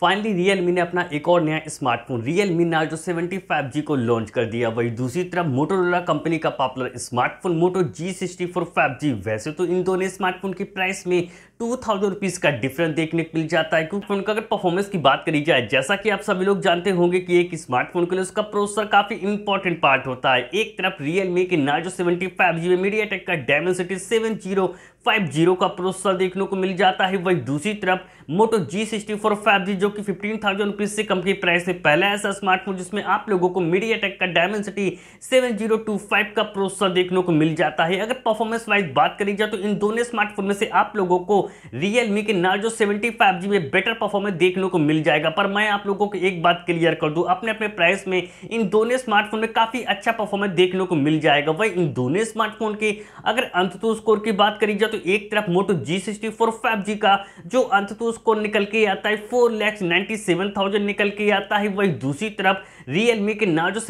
finally real me ने अपना एक और नया smartphone Realme Narzo seventy five G को लॉन्च कर दिया वही दूसरी तरफ मोटोरोला कंपनी का popular smartphone Moto G sixty four five G वैसे तो इन दोनों स्मार्टफोन की प्राइस में टू थाउजेंड रुपीज़ का डिफरेंस देखने को मिल जाता है क्योंकि उनका अगर परफॉर्मेंस की बात करी जाए जैसा कि आप सभी लोग जानते होंगे कि एक स्मार्टफोन के लिए उसका प्रोसेसर काफ़ी इंपॉर्टेंट पार्ट होता है एक तरफ रियल मी के नार्जो सेवेंटी फाइव जी में मीडिया टेक का Dimensity seven zero five zero का प्रोसेसर देखने को मिल जाता है वही दूसरी तरफ Moto G sixty four five G जो कि फिफ्टीन थाउजेंड रुपीज़ से कम की प्राइस में पहला ऐसा स्मार्टफोन जिसमें आप लोगों को मीडिया टेक का city seven zero two five का प्रोसेसर देखने को मिल जाता है अगर परफॉर्मेंस वाइज बात करी जाए तो इन दोनों स्मार्टफोन में से आप लोगों को रियल मी के नार्जो सेवेंटी फाइव जी में बेटर परफॉर्मेंस देखने को मिल जाएगा पर मैं आप लोगों को एक बात क्लियर कर दूँ अपने अपने प्राइस में इन दोनों स्मार्टफोन में काफ़ी अच्छा परफॉर्मेंस देखने को मिल जाएगा वही इन दोनों स्मार्टफोन के अगर अंतुतु स्कोर की बात करी जाए तो तो एक तरफ Moto G sixty four five G का जो अंत तो उसको निकल के आता है four lakhs ninety seven thousand निकल के आता है वही दूसरी तरफ रियलमी के नार्जो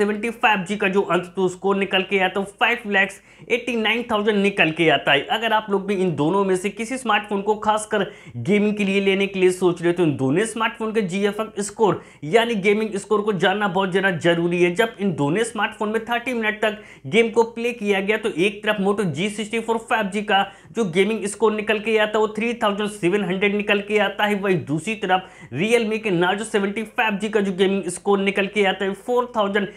जी का जो अंत तो स्कोर निकल के आता है five lakhs eighty nine thousand निकल के आता है अगर आप लोग भी इन दोनों में से किसी स्मार्टफोन को खासकर गेमिंग के लिए लेने के लिए सोच रहे हो तो इन दोनों स्मार्टफोन के जी स्कोर यानी गेमिंग स्कोर को जानना बहुत ज़्यादा जरूरी है जब इन दोनों स्मार्टफोन में थर्टी मिनट तक गेम को प्ले किया गया तो एक तरफ मोटो जी सिक्सटी का जो गेमिंग स्कोर निकल के आता है वो थ्री थाउजेंड सेवन हंड्रेड निकल के आता है वही दूसरी तरफ रियलमी के नार्जो सेवेंटी फाइव जी का जो गेमिंग स्कोर निकल के आता है में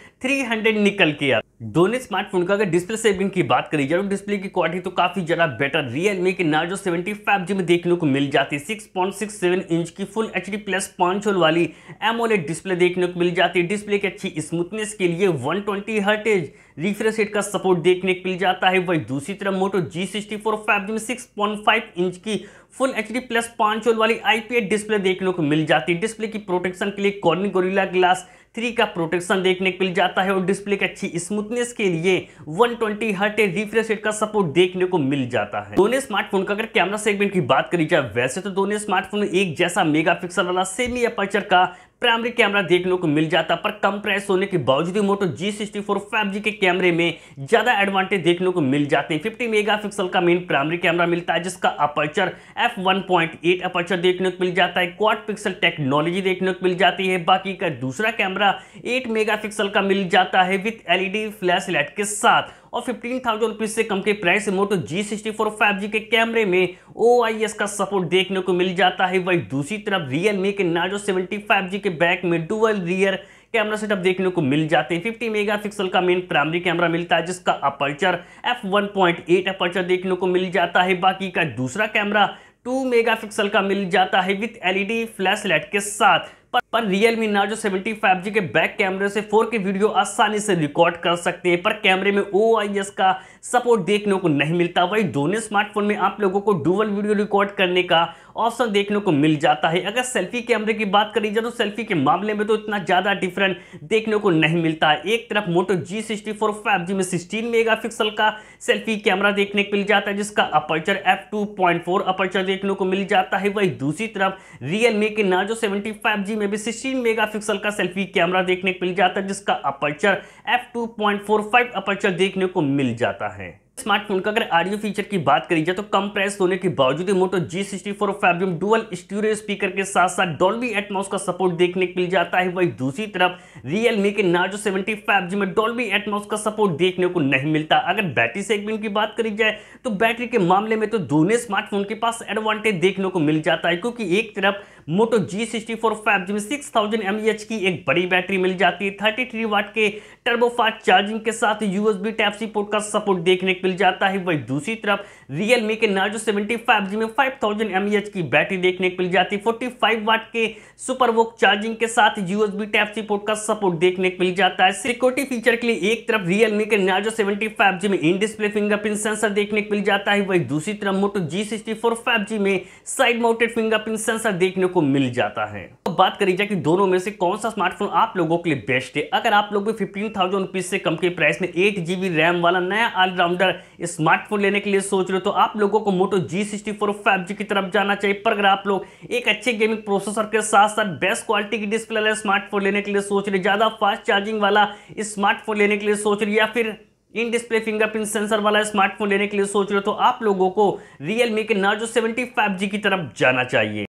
हंड्रेड निकल के आया दोनों स्मार्टफोन का अगर डिस्प्ले सेविंग की बात करी जाए डिस्प्ले तो की क्वालिटी तो काफी ज्यादा बेटर रियलमी के नार्जो सेवेंटी फाइव जी में देखने को मिल जाती है 6.67 इंच की full H D plus punch hole वाली एमोलेड डिस्प्ले देखने को मिल जाती है डिस्प्ले की अच्छी स्मूथनेस के लिए one twenty hertz refresh rate का सपोर्ट देखने को मिल जाता है वही दूसरी तरफ Moto G sixty four five G में सिक्स इंच की full H D plus punch hole वाली आईपीएस डिस्प्ले देखने को मिल जाती है डिस्प्ले की प्रोटेक्शन के लिए कॉर्निंग गोरिल्ला ग्लास थ्री का प्रोटेक्शन देखने को मिल जाता है और डिस्प्ले की अच्छी स्मूथनेस के लिए 120 ट्वेंटी हर्ट रिफ्रेश रेट का सपोर्ट देखने को मिल जाता है दोनों स्मार्टफोन का अगर कैमरा सेगमेंट की बात करी जाए वैसे तो दोनों स्मार्टफोन एक जैसा मेगापिक्सल वाला सेमी अपर्चर का प्राइमरी कैमरा देखने को मिल जाता पर कम प्राइस होने के बावजूद Moto G sixty four five G के कैमरे में ज़्यादा एडवांटेज देखने को मिल जाते हैं 50 मेगापिक्सल का मेन प्राइमरी कैमरा मिलता है जिसका aperture F one point eight aperture देखने को मिल जाता है क्वाड पिक्सल टेक्नोलॉजी देखने को मिल जाती है बाकी का दूसरा कैमरा एट मेगा का मिल जाता है विथ एलईडी फ्लैश लाइट के साथ और फिफ्टीन थाउजेंड रुपीज़ से कम के प्राइस में Moto G sixty four five G के कैमरे में ओ आई एस का सपोर्ट देखने को मिल जाता है वही दूसरी तरफ रियल मी के नाजो सेवेंटी फाइव जी के बैक में डुअल रियर कैमरा सेटअप देखने को मिल जाते हैं मेगा मेगापिक्सल का मेन प्राइमरी कैमरा मिलता है जिसका अपर्चर एट अपर्चर देखने को मिल जाता है बाकी का दूसरा कैमरा मेगा मेगापिक्सल का मिल जाता है विथ एलईडी फ्लैश लाइट के साथ पर Realme Narzo seventy five G के बैक कैमरे से फोर के वीडियो आसानी से रिकॉर्ड कर सकते हैं पर कैमरे में ओ का सपोर्ट देखने को नहीं मिलता वही दोनों स्मार्टफोन में आप लोगों को डुअल वीडियो रिकॉर्ड करने का ऑप्शन देखने को मिल जाता है अगर सेल्फी कैमरे की बात करी जाए तो सेल्फी के मामले में तो इतना ज़्यादा डिफरेंट देखने को नहीं मिलता है एक तरफ Moto G sixty four five G में सिक्सटीन मेगा पिक्सल का सेल्फी कैमरा देखने को मिल जाता है जिसका aperture F two point four aperture देखने को मिल जाता है वही दूसरी तरफ रियल मी के नाजो सेवेंटी फाइव जी में भी 16 मेगापिक्सल का सेल्फी कैमरा देखने को मिल जाता है जिसका अपर्चर एफ f2.45 अपर्चर देखने को मिल जाता है स्मार्टफोन का अगर ऑडियो फीचर की बात करी जाए तो कम प्राइस होने के बावजूद मोटो जी सिक्सटी फोर फैब्रियम डुअल स्टूडियो स्पीकर के साथ साथ डॉल्बी एटमॉस का सपोर्ट देखने को मिल जाता है वही दूसरी तरफ रियलमी के नार्जो सेवेंटी फाइव जी में डॉल्बी एटमॉस का सपोर्ट देखने को नहीं मिलता अगर बैटरी सेगमेंट की बात करी जाए तो बैटरी के मामले में तो दोनों स्मार्टफोन के पास एडवांटेज देखने को मिल जाता है क्योंकि एक तरफ Moto G sixty four five G में सिक्स थाउजेंड की एक बड़ी बैटरी मिल जाती है थर्टी थ्री वाट के टर्बोफास्ट चार्जिंग के साथ यूएसबी टाइप सी पोर्ट का सपोर्ट देखने को मिल जाता है वही दूसरी तरफ रियल मी के नार्जो सेवेंटी फाइव जी में फाइव थाउजेंड एम एच की बैटरी देखने को मिल जाती है फोर्टी फाइव वाट के सुपर वोक चार्जिंग के साथ यूएसबी टाइप सी पोर्ट का सपोर्ट देखने को मिल जाता है सिक्योरिटी फीचर के लिए एक तरफ रियल मी के नार्जो सेवेंटी फाइव जी में इन डिस्प्ले फिंगरप्रिंट सेंसर देखने को मिल जाता है वही दूसरी तरफ Moto G sixty four five G में साइड माउंटेड फिंगरप्रिंट सेंसर देखने को मिल जाता है अब बात करी जाए कि दोनों में से कौन सा स्मार्टफोन आप लोगों के लिए बेस्ट है अगर आप लोग भी फिफ्टीन थाउजेंड रुपीज से कम के प्राइस में एट जीबी रैम वाला नया ऑलराउंडर स्मार्टफोन लेने के लिए सोच रहे हो तो आप लोगों को मोटो जी सिक्सटी फोर की तरफ जाना चाहिए पर अगर आप लोग एक अच्छे गेमिंग प्रोसेसर के साथ साथ बेस्ट क्वालिटी की डिस्प्ले वाला स्मार्टफोन लेने के लिए सोच रहे ज्यादा फास्ट चार्जिंग वाला स्मार्टफोन लेने के लिए सोच रहे या फिर इन डिस्प्ले फिंगरप्रिंट सेंसर वाला स्मार्टफोन लेने के लिए सोच रहे हो तो आप लोगों को रियलमी के नार्जो सेवेंटी फाइव जी की तरफ जाना चाहिए